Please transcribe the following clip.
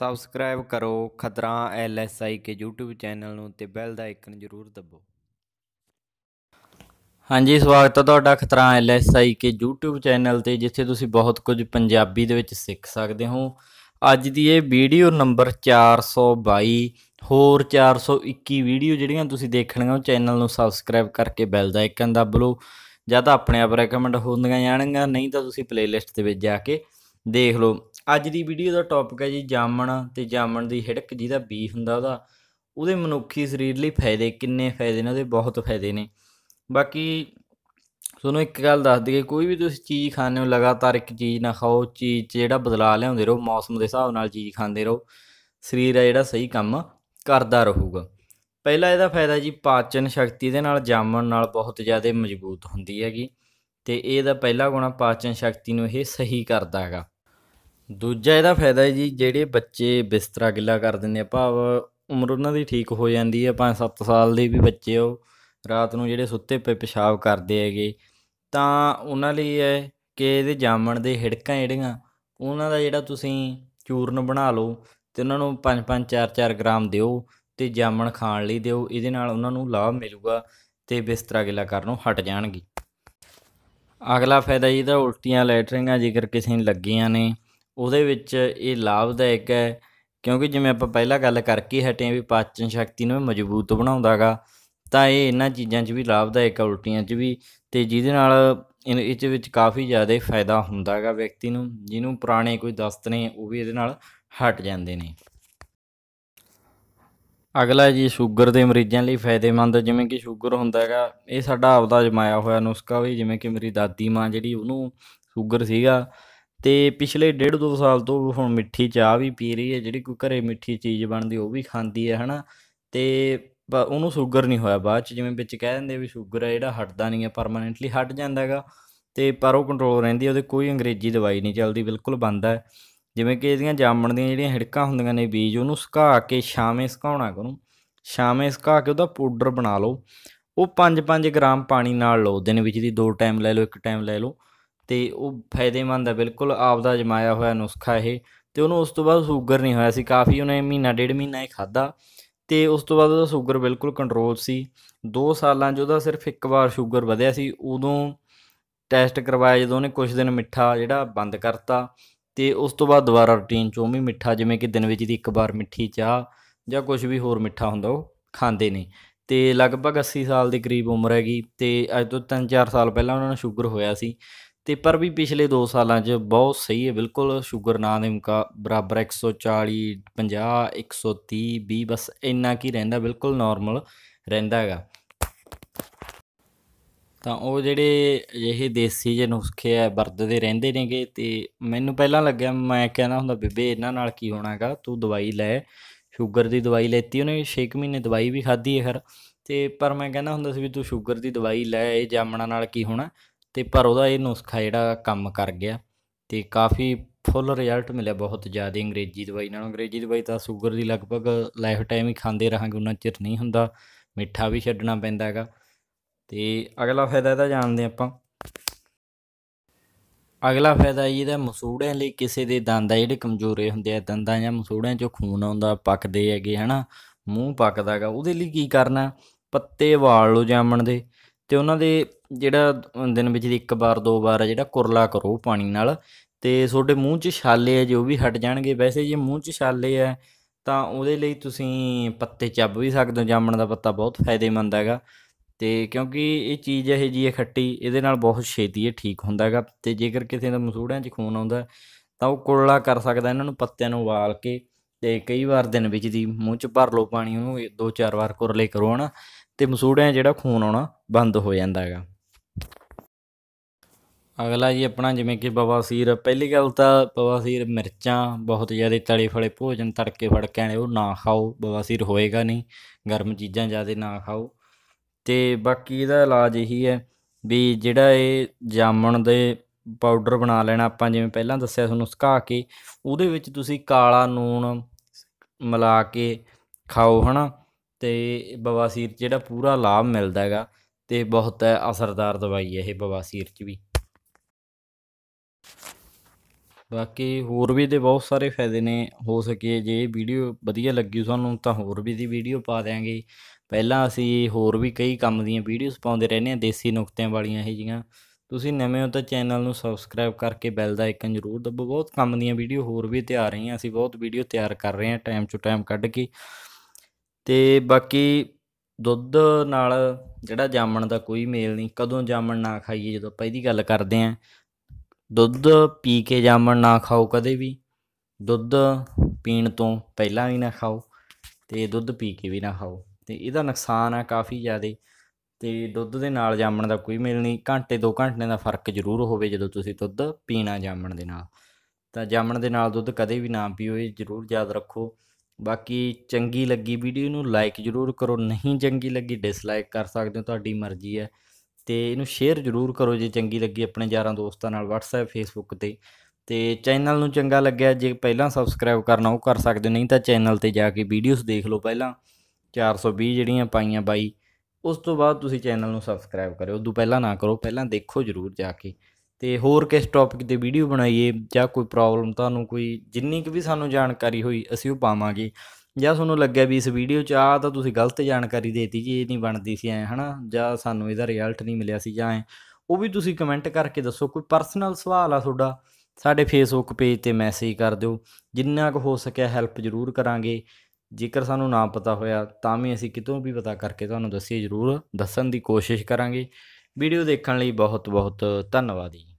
subscribe ਕਰੋ ਖਤਰਾ ਐਲਐਸਆਈ ਕੇ YouTube channel ਨੂੰ ਤੇ ਬੈਲ ਦਾ ਆਈਕਨ ਜ਼ਰੂਰ ਦਬੋ ਹਾਂਜੀ ਸਵਾਗਤ ਹੈ ਤੁਹਾਡਾ ਖਤਰਾ ਐਲਐਸਆਈ ਕੇ YouTube ਚੈਨਲ ਤੇ ਜਿੱਥੇ ਤੁਸੀਂ ਬਹੁਤ ਕੁਝ ਪੰਜਾਬੀ ਦੇ ਵਿੱਚ ਸਿੱਖ ਸਕਦੇ ਹੋ ਅੱਜ ਦੀ ਇਹ ਵੀਡੀਓ ਨੰਬਰ 422 ਹੋਰ 421 ਵੀਡੀਓ ਜਿਹੜੀਆਂ ਤੁਸੀਂ ਦੇਖਣੀਆਂ ਉਹ ਚੈਨਲ ਨੂੰ ਸਬਸਕ੍ਰਾਈਬ ਕਰਕੇ ਬੈਲ ਦਾ ਆਈਕਨ ਦਬ ਲਓ ਜਾਂ ਤਾਂ ਆਪਣੇ ਆਪ ਰეკਮੈਂਡ ਹੋਣਗੀਆਂ ਜਾਣਗੀਆਂ ਨਹੀਂ ਤਾਂ ਤੁਸੀਂ ਪਲੇਲਿਸਟ ਦੇ ਵਿੱਚ ਜਾ ਕੇ ਦੇਖ ਲਓ ਅੱਜ ਦੀ ਵੀਡੀਓ ਦਾ ਟੌਪਿਕ ਹੈ ਜੀ ਜਾਮਣ ਤੇ ਜਾਮਣ ਦੀ ਹਿੜਕ ਜਿਹਦਾ ਬੀ ਹੁੰਦਾ ਉਹਦਾ ਉਹਦੇ ਮਨੁੱਖੀ ਸਰੀਰ ਲਈ ਫਾਇਦੇ ਕਿੰਨੇ ਫਾਇਦੇ ਨੇ ਉਹਦੇ ਬਹੁਤ ਫਾਇਦੇ ਨੇ ਬਾਕੀ ਤੁਹਾਨੂੰ ਇੱਕ ਗੱਲ ਦੱਸ ਦਈਏ ਕੋਈ ਵੀ ਤੁਸੀਂ ਚੀਜ਼ ਖਾਣੇ ਹੋ ਲਗਾਤਾਰ ਇੱਕ ਚੀਜ਼ ਨਾ ਖਾਓ ਚੀਜ਼ 'ਚ ਜਿਹੜਾ ਬਦਲਾਅ ਲਿਆਉਂਦੇ ਰਹੋ ਮੌਸਮ ਦੇ ਹਿਸਾਬ ਨਾਲ ਚੀਜ਼ ਖਾਂਦੇ ਰਹੋ ਸਰੀਰ ਆ ਜਿਹੜਾ ਸਹੀ ਕੰਮ ਕਰਦਾ ਰਹੂਗਾ ਪਹਿਲਾ ਇਹਦਾ ਫਾਇਦਾ ਜੀ ਪਾਚਨ ਸ਼ਕਤੀ ਦੇ ਨਾਲ ਜਾਮਣ ਨਾਲ ਬਹੁਤ ਜ਼ਿਆਦਾ ਮਜ਼ਬੂਤ ਹੁੰਦੀ ਹੈਗੀ ਤੇ ਇਹਦਾ ਪਹਿਲਾ ਗੁਣਾ ਪਾਚਨ ਸ਼ਕਤੀ ਨੂੰ ਇਹ ਸਹੀ ਕਰਦਾ ਹੈਗਾ ਦੂਜਾ ਇਹਦਾ ਫਾਇਦਾ ਹੈ ਜੀ ਜਿਹੜੇ ਬੱਚੇ ਬਿਸਤਰਾ ਗਿੱਲਾ ਕਰ ਦਿੰਦੇ ਆ ਭਾਵ ਉਮਰ ਉਹਨਾਂ ਦੀ ਠੀਕ ਹੋ ਜਾਂਦੀ ਹੈ 5-7 ਸਾਲ ਦੇ ਵੀ ਬੱਚੇ ਉਹ ਰਾਤ ਨੂੰ ਜਿਹੜੇ ਸੁੱਤੇ ਪਏ ਪਿਸ਼ਾਬ ਕਰਦੇ ਹੈਗੇ ਤਾਂ ਉਹਨਾਂ ਲਈ ਹੈ ਕਿ ਇਹਦੇ ਜਾਮਣ ਦੇ ਹਿੜਕਾਂ ਜਿਹੜੀਆਂ ਉਹਨਾਂ ਦਾ ਜਿਹੜਾ ਤੁਸੀਂ ਚੂਰਨ ਬਣਾ ਲਓ ਤੇ ਉਹਨਾਂ ਨੂੰ 5-5 4-4 ਗ੍ਰਾਮ ਦਿਓ ਤੇ ਜਾਮਣ ਖਾਣ ਲਈ ਦਿਓ ਇਹਦੇ ਨਾਲ ਉਹਨਾਂ ਨੂੰ ਲਾਭ ਮਿਲੂਗਾ ਤੇ ਬਿਸਤਰਾ ਗਿਲਾ ਕਰਨੋਂ ਹਟ ਜਾਣਗੇ ਅਗਲਾ ਫਾਇਦਾ ਇਹਦਾ ਉਲਟੀਆਂ ਲੈਟਰਿੰਗਾਂ ਜੇਕਰ ਕਿਸੇ ਨੂੰ ਲੱਗੀਆਂ ਨੇ ਉਹਦੇ ਵਿੱਚ ਇਹ ਲਾਭਦਾਇਕ ਹੈ ਕਿਉਂਕਿ ਜਿਵੇਂ ਆਪਾਂ ਪਹਿਲਾਂ ਗੱਲ ਕਰਕੇ ਹਟੇ ਆ ਵੀ ਪਾਚਨ ਸ਼ਕਤੀ ਨੂੰ ਮਜ਼ਬੂਤ ਬਣਾਉਂਦਾਗਾ ਤਾਂ ਇਹ ਇਹਨਾਂ ਚੀਜ਼ਾਂ 'ਚ ਵੀ ਲਾਭਦਾਇਕ ਹੈ ਉਲਟੀਆਂ 'ਚ ਵੀ ਤੇ ਜਿਹਦੇ ਨਾਲ ਇਹਦੇ ਵਿੱਚ ਕਾਫੀ ਜ਼ਿਆਦਾ ਫਾਇਦਾ ਹੁੰਦਾਗਾ ਵਿਅਕਤੀ ਨੂੰ ਜਿਹਨੂੰ ਪੁਰਾਣੇ ਕੋਈ ਦਸਤ ਨੇ ਉਹ ਵੀ ਇਹਦੇ ਨਾਲ ਹਟ ਜਾਂਦੇ ਨੇ ਅਗਲਾ ਜੀ ਸ਼ੂਗਰ ਦੇ ਮਰੀਜ਼ਾਂ ਲਈ ਫਾਇਦੇਮੰਦ ਜਿਵੇਂ ਕਿ ਸ਼ੂਗਰ ਹੁੰਦਾ ਹੈਗਾ ਇਹ ਸਾਡਾ ਆਪਦਾ ਜਮਾਇਆ ਹੋਇਆ ਨੁਸਖਾ ਵੀ ਜਿਵੇਂ ਕਿ ਮੇਰੀ ਦਾਦੀ ਮਾਂ ਜਿਹੜੀ ਉਹਨੂੰ ਸ਼ੂਗਰ ਸੀਗਾ ਤੇ ਪਿਛਲੇ ਡੇਢ ਦੋ ਸਾਲ ਤੋਂ ਹੁਣ ਮਿੱਠੀ ਚਾਹ ਵੀ ਪੀ ਰਹੀ ਹੈ ਜਿਹੜੀ ਕੋਈ ਘਰੇ ਮਿੱਠੀ ਚੀਜ਼ ਬਣਦੀ ਉਹ ਵੀ ਖਾਂਦੀ ਹੈ ਹਨਾ ਤੇ ਉਹਨੂੰ ਸ਼ੂਗਰ ਨਹੀਂ ਹੋਇਆ ਬਾਅਦ ਚ ਜਿਵੇਂ ਵਿੱਚ ਕਹਿ ਦਿੰਦੇ ਵੀ ਸ਼ੂਗਰ ਹੈ ਜਿਹੜਾ ਹਟਦਾ ਨਹੀਂ ਹੈ ਪਰਮਾਨੈਂਟਲੀ ਹਟ ਜਾਂਦਾ ਹੈਗਾ ਤੇ ਪਰ ਉਹ ਕੰਟਰੋਲ ਰਹਿੰਦੀ ਹੈ ਉਹਦੇ ਕੋਈ ਅੰਗਰੇਜ਼ੀ ਦਵਾਈ ਨਹੀਂ ਚੱਲਦੀ ਬਿਲਕੁਲ ਬੰਦ ਹੈ ਜਿਵੇਂ ਕਿ ਇਹਦੀਆਂ ਜਾਮਣ ਦੀਆਂ ਜਿਹੜੀਆਂ ਹਿੜਕਾਂ ਹੁੰਦੀਆਂ ਨੇ ਬੀਜ ਉਹਨੂੰ ਸੁਕਾ ਕੇ ਛਾਵੇਂ ਸੁਕਾਉਣਾ ਕਰੋ ਛਾਵੇਂ ਸੁਕਾ ਕੇ ਉਹਦਾ ਪਾਊਡਰ ਬਣਾ ਲਓ ਉਹ 5-5 ਗ੍ਰਾਮ ਪਾਣੀ ਨਾਲ ਲਓ ਦਿਨ ਵਿੱਚ ਦੀ ਦੋ ਟਾਈਮ ਲੈ ਲਓ ਇੱਕ ਟਾਈਮ ਲੈ ਲਓ ਤੇ ਉਹ ਫਾਇਦੇਮੰਦ ਹੈ ਬਿਲਕੁਲ ਆਪ ਦਾ ਜਮਾਇਆ ਹੋਇਆ ਨੁਸਖਾ ਇਹ ਤੇ ਉਹਨੂੰ ਉਸ ਤੋਂ ਬਾਅਦ ਸ਼ੂਗਰ ਨਹੀਂ ਹੋਇਆ ਸੀ ਕਾਫੀ ਉਹਨੇ ਮਹੀਨਾ ਡੇਢ ਮਹੀਨਾ ਇਹ ਖਾਦਾ ਤੇ ਉਸ ਤੋਂ ਬਾਅਦ ਉਹਦਾ ਸ਼ੂਗਰ ਬਿਲਕੁਲ ਕੰਟਰੋਲ ਸੀ 2 ਸਾਲਾਂ 'ਚ ਉਹਦਾ ਸਿਰਫ ਇੱਕ ਵਾਰ ਸ਼ੂਗਰ ਵਧਿਆ ਸੀ ਉਦੋਂ ਟੈਸਟ ਕਰਵਾਇਆ ਜਦੋਂ ਉਹਨੇ ਕੁਝ ਦਿਨ ਮਿੱਠਾ ਜਿਹੜਾ ਬੰਦ ਕਰਤਾ ਤੇ ਉਸ ਤੋਂ ਬਾਅਦ ਦੁਬਾਰਾ ਰੁਟੀਨ 'ਚ ਉਹ ਵੀ ਮਿੱਠਾ ਜਿਵੇਂ ਕਿ ਦਿਨ ਵਿੱਚ ਦੀ ਇੱਕ ਵਾਰ ਮਿੱਠੀ ਚਾਹ ਜਾਂ ਕੁਝ ਵੀ ਹੋਰ ਮਿੱਠਾ ਹੁੰਦਾ ਉਹ ਖਾਂਦੇ ਨੇ ਤੇ ਲਗਭਗ 80 ਸਾਲ ਦੇ ਕਰੀਬ ਉਮਰ ਹੈਗੀ ਤੇ ਅੱਜ ਤੋਂ 3-4 ਸਾਲ ਪਹਿਲਾਂ ਉਹਨਾਂ ਨੂੰ ਸ਼ੂਗਰ ਹੋਇਆ ਸੀ ਤੇ ਪਰ ਵੀ ਪਿਛਲੇ 2 ਸਾਲਾਂ 'ਚ ਬਹੁਤ ਸਹੀ ਹੈ ਬਿਲਕੁਲ ਸ਼ੂਗਰ ਨਾ ਦੇ ਮੁਕਾ ਬਰਾਬਰ 140 50 130 20 ਬਸ ਇੰਨਾ ਕੀ ਰਹਿੰਦਾ ਬਿਲਕੁਲ ਨਾਰਮਲ ਰਹਿੰਦਾ ਹੈਗਾ ਤਾਂ ਉਹ ਜਿਹੜੇ ਅਜਿਹੇ ਦੇਸੀ ਜਿਹੇ ਨੁਸਖੇ ਆ ਵਰਤਦੇ ਰਹਿੰਦੇ ਨੇਗੇ ਤੇ ਮੈਨੂੰ ਪਹਿਲਾਂ ਲੱਗਿਆ ਮੈਂ ਕਹਿੰਦਾ ਹੁੰਦਾ ਬੇਬੇ ਇਹਨਾਂ ਨਾਲ ਕੀ ਹੋਣਾਗਾ ਤੂੰ ਦਵਾਈ ਲੈ ਸ਼ੂਗਰ ਦੀ ਦਵਾਈ ਲੈਤੀ ਉਹਨੇ 6 ਮਹੀਨੇ ਦਵਾਈ ਵੀ ਖਾਧੀ ਹੈ ਖਰ ਤੇ ਪਰ ਮੈਂ ਕਹਿੰਦਾ ਹੁੰਦਾ ਸੀ ਵੀ ਤੂੰ ਸ਼ੂਗਰ ਦੀ ਦਵਾਈ ਲੈ ਇਹ ਜਾਮਣਾ ਨਾਲ ਕੀ ਹੋਣਾ ਤੇ ਪਰ ਉਹਦਾ ਇਹ ਨੁਸਖਾ ਜਿਹੜਾ ਕੰਮ ਕਰ ਗਿਆ ਤੇ ਕਾਫੀ ਫੁੱਲ ਰਿਜ਼ਲਟ ਮਿਲਿਆ ਬਹੁਤ ਜ਼ਿਆਦਾ ਅੰਗਰੇਜ਼ੀ ਦਵਾਈ ਨਾਲੋਂ ਅੰਗਰੇਜ਼ੀ ਦਵਾਈ ਤਾਂ ਸ਼ੂਗਰ ਦੀ ਲਗਭਗ ਲਾਈਫ ਟਾਈਮ ਹੀ ਖਾਂਦੇ ਰਹਾਂਗੇ ਉਹਨਾਂ ਚਿਰ ਨਹੀਂ ਹੁੰਦਾ ਮਿੱਠਾ ਵੀ ਛੱਡਣਾ ਪੈਂਦਾ ਹੈਗਾ ਤੇ ਅਗਲਾ ਫਾਇਦਾ ਇਹਦਾ ਜਾਣਦੇ ਆਪਾਂ ਅਗਲਾ ਫਾਇਦਾ ਇਹਦਾ ਮਸੂੜਿਆਂ ਲਈ ਕਿਸੇ ਦੇ ਦੰਦ ਆ ਜਿਹੜੇ ਕਮਜ਼ੋਰੇ ਹੁੰਦੇ ਆ ਦੰਦਾਂ ਜਾਂ ਮਸੂੜਿਆਂ ਚੋਂ ਖੂਨ ਆਉਂਦਾ ਪੱਕਦੇ ਹੈਗੇ ਹਨਾ ਮੂੰਹ ਪੱਕਦਾਗਾ ਉਹਦੇ ਲਈ ਕੀ ਕਰਨਾ ਪੱਤੇ ਵਾਲ ਲੋ ਜਾਮਣ ਦੇ ਤੇ ਉਹਨਾਂ ਦੇ ਜਿਹੜਾ ਦਿਨ ਵਿੱਚ ਦੀ ਇੱਕ ਵਾਰ ਦੋ ਵਾਰ ਜਿਹੜਾ ਕੁਰਲਾ ਕਰੋ ਪਾਣੀ ਨਾਲ ਤੇ ਤੁਹਾਡੇ ਮੂੰਹ 'ਚ ਛਾਲੇ ਆ ਜੋ ਵੀ ਹਟ ਜਾਣਗੇ ਵੈਸੇ ਜੇ ਮੂੰਹ 'ਚ ਛਾਲੇ ਆ ਤਾਂ ਉਹਦੇ ਲਈ ਤੁਸੀਂ ਪੱਤੇ ਚੱਬ ਵੀ ਸਕਦੇ ਹੋ ਜਾਮਣ ਦਾ ਪੱਤਾ ਬਹੁਤ ਫਾਇਦੇਮੰਦ ਹੈਗਾ ਤੇ ਕਿਉਂਕਿ ਇਹ ਚੀਜ਼ ਇਹ ਜੀ ਖੱਟੀ ਇਹਦੇ ਨਾਲ ਬਹੁਤ ਛੇਤੀ ਇਹ ਠੀਕ ਹੁੰਦਾ ਹੈਗਾ ਤੇ ਜੇਕਰ ਕਿਸੇ ਦਾ ਮਸੂੜਿਆਂ 'ਚ ਖੂਨ ਆਉਂਦਾ ਤਾਂ ਉਹ ਕੁਰਲਾ ਕਰ ਸਕਦਾ ਇਹਨਾਂ ਨੂੰ ਪੱਤਿਆਂ ਨੂੰ ਵਾਲ ਕੇ ਤੇ ਕਈ ਵਾਰ ਦਿਨ ਵਿੱਚ ਦੀ ਮੂੰਹ 'ਚ ਭਰ ਲਓ ਪਾਣੀ ਉਹਨੂੰ ਦੋ ਚਾਰ ਵਾਰ ਕੁਰਲੇ ਕਰੋ ਹਨਾ ਤੇ ਮਸੂੜਿਆਂ ਜਿਹੜਾ ਖੂਨ ਆਉਣਾ ਬੰਦ ਹੋ ਜਾਂਦਾ ਹੈਗਾ ਅਗਲਾ ਜੀ ਆਪਣਾ ਜਿਵੇਂ ਕਿ ਬਵਾਸੀਰ ਪਹਿਲੀ ਗੱਲ ਤਾਂ ਬਵਾਸੀਰ ਮਿਰਚਾਂ ਬਹੁਤ ਜ਼ਿਆਦਾ ਤਲੇ ਫਲੇ ਭੋਜਨ ਤੜਕੇ ਫੜਕੇ ਕੇ ਉਹ ਨਾ ਖਾਓ ਬਵਾਸੀਰ ਹੋਏਗਾ ਨਹੀਂ ਗਰਮ ਚੀਜ਼ਾਂ ਜ਼ਿਆਦਾ ਨਾ ਖਾਓ ਤੇ ਬਾਕੀ ਇਹਦਾ ਇਲਾਜ ਇਹੀ ਹੈ ਵੀ ਜਿਹੜਾ ਇਹ ਜਾਮਣ ਦੇ ਪਾਊਡਰ ਬਣਾ ਲੈਣਾ ਆਪਾਂ ਜਿਵੇਂ ਪਹਿਲਾਂ ਦੱਸਿਆ ਤੁਹਾਨੂੰ ਸੁਕਾ ਕੇ ਉਹਦੇ ਵਿੱਚ ਤੁਸੀਂ ਕਾਲਾ ਨੂਣ ਮਿਲਾ ਕੇ ਖਾਓ ਹਨਾ ਤੇ ਬਵਾਸੀਰ ਜਿਹੜਾ ਪੂਰਾ ਲਾਭ ਮਿਲਦਾ ਹੈਗਾ ਤੇ ਬਹੁਤ ਅਸਰਦਾਰ ਦਵਾਈ ਹੈ ਇਹ ਬਵਾਸੀਰ 'ਚ ਵੀ ਬਾਕੀ ਹੋਰ ਵੀ ਦੇ ਬਹੁਤ ਸਾਰੇ ਫਾਇਦੇ ਨੇ ਹੋ ਸਕੇ ਜੇ ਵੀਡੀਓ ਵਧੀਆ ਲੱਗੀ ਤੁਹਾਨੂੰ ਤਾਂ ਹੋਰ ਵੀ ਦੀ ਵੀਡੀਓ ਪਾ ਦਿਆਂਗੇ ਪਹਿਲਾਂ ਅਸੀਂ ਹੋਰ ਵੀ ਕਈ ਕੰਮ ਦੀਆਂ ਵੀਡੀਓਜ਼ ਪਾਉਂਦੇ ਰਹਿੰਦੇ ਹਾਂ ਦੇਸੀ ਨੁਕਤਿਆਂ ਵਾਲੀਆਂ ਇਹ ਜੀਆਂ ਤੁਸੀਂ ਨਵੇਂ ਹੋ ਤਾਂ ਚੈਨਲ ਨੂੰ ਸਬਸਕ੍ਰਾਈਬ ਕਰਕੇ ਬੈਲ ਦਾ ਆਈਕਨ ਜ਼ਰੂਰ ਦਬੋ ਬਹੁਤ ਕੰਮ ਦੀਆਂ ਵੀਡੀਓ ਹੋਰ ਵੀ ਤਿਆਰ ਰਹੀਆਂ ਅਸੀਂ ਬਹੁਤ ਵੀਡੀਓ ਤਿਆਰ ਕਰ ਰਹੇ ਹਾਂ ਟਾਈਮ ਟੂ ਟਾਈਮ ਕੱਢ ਕੇ ਤੇ ਬਾਕੀ ਦੁੱਧ ਨਾਲ ਜਿਹੜਾ ਜਾਮਣ ਦਾ ਕੋਈ ਮੇਲ ਨਹੀਂ ਕਦੋਂ ਜਾਮਣ ਨਾ ਖਾਈਏ ਜਦੋਂ ਆਪਾਂ ਇਹਦੀ ਗੱਲ ਕਰਦੇ ਆਂ ਦੁੱਧ ਪੀ ਕੇ ਜਾਮਣ ਨਾ ਖਾਓ ਕਦੇ ਵੀ ਦੁੱਧ ਪੀਣ ਤੋਂ ਪਹਿਲਾਂ ਵੀ ਨਾ ਖਾਓ ਤੇ ਦੁੱਧ ਪੀ ਕੇ ਵੀ ਨਾ ਖਾਓ ਤੇ ਇਹਦਾ ਨੁਕਸਾਨ ਆ ਕਾਫੀ ਜ਼ਿਆਦਾ ਤੇ ਦੁੱਧ ਦੇ ਨਾਲ ਜਾਮਣ ਦਾ ਕੋਈ ਮੇਲ ਨਹੀਂ ਘੰਟੇ 2 ਘੰਟੇ ਦਾ ਫਰਕ ਜ਼ਰੂਰ ਹੋਵੇ ਜਦੋਂ ਤੁਸੀਂ ਦੁੱਧ ਪੀਣਾ ਜਾਮਣ ਦੇ ਨਾਲ ਤਾਂ ਜਾਮਣ ਦੇ ਨਾਲ ਦੁੱਧ ਕਦੇ ਵੀ ਨਾ ਪੀਓ ਇਹ ਜ਼ਰੂਰ ਯਾਦ ਰੱਖੋ ਬਾਕੀ ਚੰਗੀ ਲੱਗੀ ਵੀਡੀਓ ਨੂੰ ਲਾਈਕ ਜਰੂਰ ਕਰੋ ਨਹੀਂ ਚੰਗੀ ਲੱਗੀ ਡਿਸਲਾਈਕ ਕਰ ਸਕਦੇ ਹੋ ਤੁਹਾਡੀ ਮਰਜ਼ੀ ਹੈ ਤੇ ਇਹਨੂੰ ਸ਼ੇਅਰ ਜਰੂਰ ਕਰੋ ਜੇ ਚੰਗੀ ਲੱਗੀ ਆਪਣੇ ਯਾਰਾਂ ਦੋਸਤਾਂ ਨਾਲ WhatsApp Facebook ਤੇ ਤੇ ਚੈਨਲ ਨੂੰ ਚੰਗਾ ਲੱਗਿਆ ਜੇ ਪਹਿਲਾਂ ਸਬਸਕ੍ਰਾਈਬ ਕਰਨਾ ਉਹ ਕਰ ਸਕਦੇ ਨਹੀਂ ਤਾਂ ਚੈਨਲ ਤੇ ਜਾ ਕੇ ਵੀਡੀਓਜ਼ ਦੇਖ ਲਓ ਪਹਿਲਾਂ 420 ਜਿਹੜੀਆਂ ਪਾਈਆਂ ਬਾਈ ਉਸ ਤੋਂ ਬਾਅਦ ਤੁਸੀਂ ਚੈਨਲ ਨੂੰ ਸਬਸਕ੍ਰਾਈਬ ਕਰਿਓ ਉਦੋਂ ਪਹਿਲਾਂ ਨਾ ਕਰੋ ਪਹਿਲਾਂ ਦੇਖੋ ਜਰੂਰ ਜਾ ਕੇ ਤੇ ਹੋਰ ਕਿਸ ਟੌਪਿਕ ਤੇ ਵੀਡੀਓ ਬਣਾਈਏ ਜਾਂ ਕੋਈ ਪ੍ਰੋਬਲਮ ਤੁਹਾਨੂੰ ਕੋਈ ਜਿੰਨੀ ਕੁ ਵੀ ਸਾਨੂੰ ਜਾਣਕਾਰੀ ਹੋਈ ਅਸੀਂ ਉਹ ਪਾਵਾਂਗੇ ਜਾਂ ਤੁਹਾਨੂੰ ਲੱਗਿਆ ਵੀ ਇਸ ਵੀਡੀਓ 'ਚ ਆ ਤਾਂ ਤੁਸੀਂ ਗਲਤ ਜਾਣਕਾਰੀ ਦੇਤੀ ਜੀ ਇਹ ਨਹੀਂ ਬਣਦੀ ਸੀ ਐ ਹਨਾ ਜਾਂ ਸਾਨੂੰ ਇਹਦਾ ਰਿਜ਼ਲਟ ਨਹੀਂ ਮਿਲਿਆ ਸੀ ਜਾਂ ਉਹ ਵੀ ਤੁਸੀਂ ਕਮੈਂਟ ਕਰਕੇ ਦੱਸੋ ਕੋਈ ਪਰਸਨਲ ਸਵਾਲ ਆ ਤੁਹਾਡਾ ਸਾਡੇ ਫੇਸਬੁੱਕ ਪੇਜ ਤੇ ਮੈਸੇਜ ਕਰ ਦਿਓ ਜਿੰਨਾ ਕੁ ਹੋ ਸਕਿਆ ਹੈਲਪ ਜ਼ਰੂਰ ਕਰਾਂਗੇ ਜੇਕਰ ਸਾਨੂੰ ਨਾ ਪਤਾ ਹੋਇਆ ਤਾਂ ਵੀ ਅਸੀਂ ਕਿਤੋਂ ਵੀ ਪਤਾ ਕਰਕੇ ਤੁਹਾਨੂੰ ਦੱਸੀਏ ਜ਼ਰੂਰ ਦੱਸਣ ਦੀ ਕੋਸ਼ਿਸ਼ ਕਰਾਂਗੇ ਵੀਡੀਓ ਦੇਖਣ ਲਈ ਬਹੁਤ ਬਹੁਤ ਧੰਨਵਾਦ ਜੀ